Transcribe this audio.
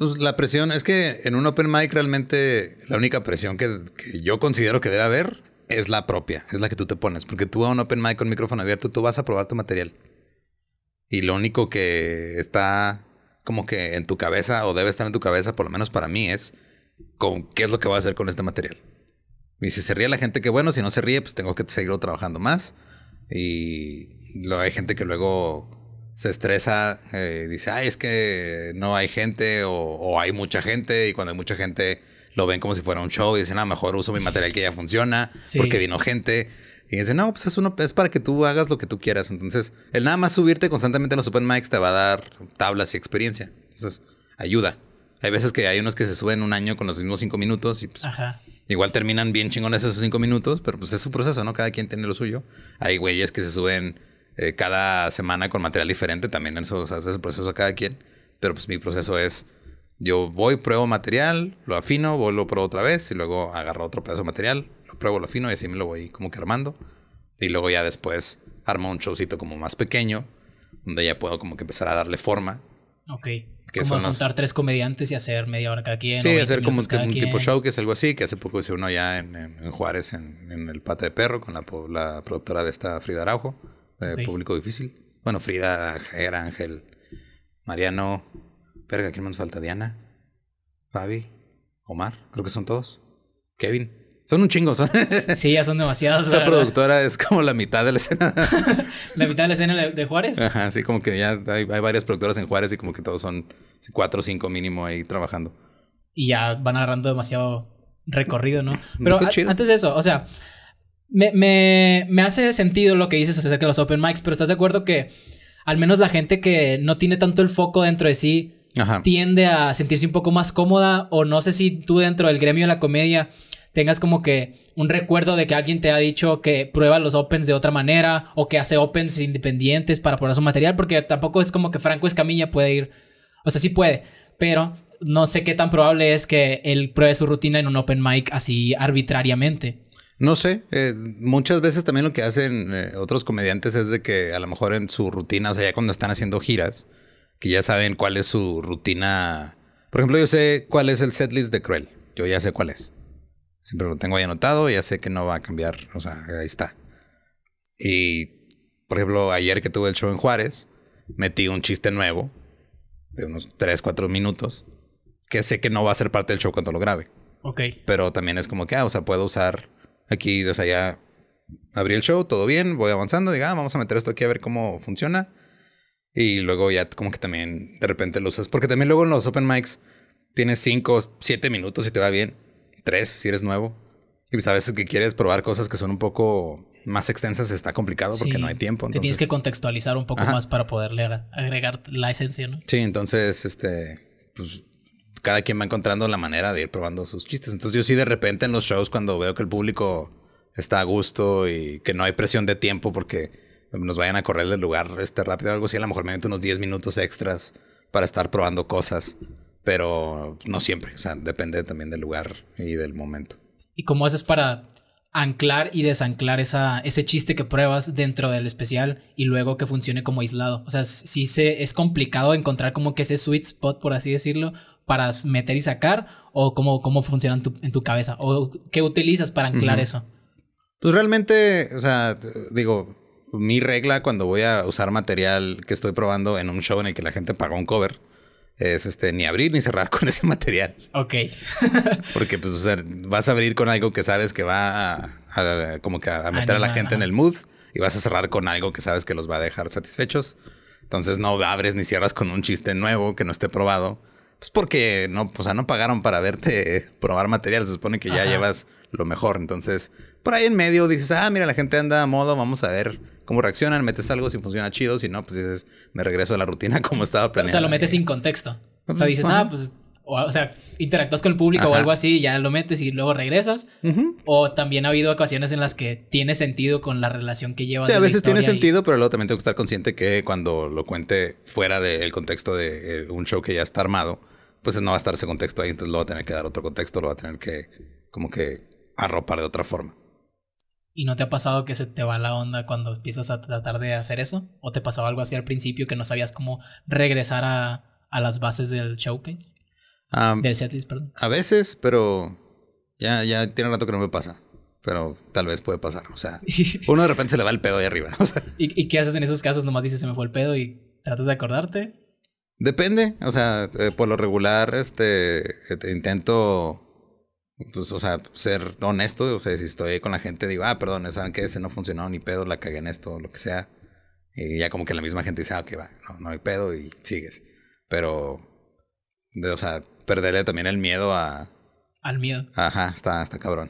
Pues, la presión es que en un open mic realmente la única presión que, yo considero que debe haber es la propia, es la que tú te pones, porque tú a un open mic con micrófono abierto, tú vas a probar tu material. Y lo único que está como que en tu cabeza, o debe estar en tu cabeza, por lo menos para mí, es con, qué es lo que voy a hacer con este material. Y si se ríe la gente, que bueno, si no se ríe, pues tengo que seguirlo trabajando más. Y hay gente que luego se estresa, eh, dice, ay, es que no hay gente o, hay mucha gente y cuando hay mucha gente lo ven como si fuera un show y dicen, a ah, mejor uso mi material que ya funciona porque vino gente. Y dicen, no, pues es, uno, para que tú hagas lo que tú quieras. Entonces, el nada más subirte constantemente a los open mics te va a dar tablas y experiencia. Entonces, ayuda. Hay veces que hay unos que se suben un año con los mismos cinco minutos y pues igual terminan bien chingones esos cinco minutos, pero pues es su proceso, ¿no? Cada quien tiene lo suyo. Hay güeyes que se suben eh, cada semana con material diferente. También eso o sea, hace el proceso a cada quien. Pero pues mi proceso es, yo voy, pruebo material, lo afino, voy, lo pruebo otra vez y luego agarro otro pedazo de material, lo pruebo, lo afino y así me lo voy como que armando. Y luego ya después armo un showcito como más pequeño, donde ya puedo como que empezar a darle forma. Ok. Que como juntar tres comediantes y hacer media hora cada quien. Sí, hacer como un tipo show, que es algo así, que hace poco hice uno ya en, en, Juárez, en, en, el Pate de Perro, con la, la productora de esta Frida Araujo. Eh, público difícil. Bueno, Frida, Ángel, Mariano, Perga, ¿qué más falta? Diana, Fabi, Omar, creo que son todos. Kevin. Son un chingo, son. Sí, ya son demasiados. Esa productora es como la mitad de la escena. la mitad de la escena de, Juárez. Ajá, sí, como que ya hay, varias productoras en Juárez y como que todos son cuatro o cinco mínimo ahí trabajando. Y ya van agarrando demasiado recorrido, ¿no? Pero antes de eso, o sea, me, hace sentido lo que dices acerca de los open mics, pero ¿estás de acuerdo que al menos la gente que no tiene tanto el foco dentro de sí tiende a sentirse un poco más cómoda? O no sé si tú dentro del gremio de la comedia tengas como que un recuerdo de que alguien te ha dicho que prueba los opens de otra manera o que hace opens independientes para poner su material, porque tampoco es como que Franco Escamilla puede ir, o sea, sí puede, pero no sé qué tan probable es que él pruebe su rutina en un open mic así arbitrariamente. No sé, eh, muchas veces también lo que hacen eh, otros comediantes es de que a lo mejor en su rutina, o sea, ya cuando están haciendo giras, que ya saben cuál es su rutina. Por ejemplo, yo sé cuál es el setlist de Cruel. Yo ya sé cuál es. Siempre lo tengo ahí anotado, ya sé que no va a cambiar, o sea, ahí está. Y, por ejemplo, ayer que tuve el show en Juárez, metí un chiste nuevo, de unos 3, 4 minutos, que sé que no va a ser parte del show cuando lo grabe. Ok. Pero también es como que, ah, o sea, puedo usar Aquí, o allá ya abrí el show, todo bien, voy avanzando, diga, ah, vamos a meter esto aquí a ver cómo funciona. Y luego ya como que también de repente lo usas, porque también luego en los open mics tienes 5, 7 minutos si te va bien, 3 si eres nuevo. Y sabes pues, a veces que quieres probar cosas que son un poco más extensas está complicado porque no hay tiempo. Entonces... Te tienes que contextualizar un poco más para poderle agregar la esencia, ¿no? Sí, entonces, este, pues cada quien va encontrando la manera de ir probando sus chistes. Entonces yo sí de repente en los shows cuando veo que el público está a gusto y que no hay presión de tiempo porque nos vayan a correr del lugar este rápido o algo así, a lo mejor me meto unos 10 minutos extras para estar probando cosas, pero no siempre, o sea, depende también del lugar y del momento. ¿Y cómo haces para anclar y desanclar esa, ese chiste que pruebas dentro del especial y luego que funcione como aislado. O sea, sí se, es complicado encontrar como que ese sweet spot, por así decirlo, para meter y sacar? ¿O cómo, cómo funciona en tu, cabeza? ¿O qué utilizas para anclar eso? Pues realmente, o sea, digo, mi regla cuando voy a usar material que estoy probando en un show en el que la gente pagó un cover es este ni abrir ni cerrar con ese material. Ok. Porque pues o sea, vas a abrir con algo que sabes que va a, como que a meter a la gente en el mood y vas a cerrar con algo que sabes que los va a dejar satisfechos. Entonces no abres ni cierras con un chiste nuevo que no esté probado. Pues porque no, o sea, no pagaron para verte probar material. Se supone que ya llevas lo mejor. Entonces, por ahí en medio dices, ah, mira, la gente anda a modo, vamos a ver cómo reaccionan, metes algo si funciona chido, si no, pues dices, me regreso a la rutina como estaba planeado. O sea, lo metes sin contexto. O sea, pues, dices, ah, pues, o, sea, interactúas con el público o algo así, ya lo metes y luego regresas. O también ha habido ocasiones en las que tiene sentido con la relación que llevas. Sí, a veces tiene sentido, pero luego también tengo que estar consciente que cuando lo cuente fuera del contexto de eh, un show que ya está armado, pues no va a estar ese contexto ahí, entonces lo va a tener que dar otro contexto, lo va a tener que como que arropar de otra forma. ¿Y no te ha pasado que se te va la onda cuando empiezas a tratar de hacer eso? ¿O te pasaba algo así al principio que no sabías cómo regresar a, a las bases del showcase? del setlist, perdón. A veces, pero ya, ya tiene rato que no me pasa. Pero tal vez puede pasar. O sea, uno de repente se le va el pedo ahí arriba. ¿Y, ¿Y qué haces en esos casos? Nomás dices, se me fue el pedo y tratas de acordarte. Depende, o sea, eh, por lo regular, este, eh, intento, pues, o sea, ser honesto, o sea, si estoy con la gente, digo, ah, perdón, ¿saben qué? Ese no funcionó, ni pedo, la cagué en esto, lo que sea. Y ya como que la misma gente dice, ah, ok, va, no, no hay pedo y sigues. Pero, o sea, perderle también el miedo a... Al miedo. Ajá, está, está cabrón.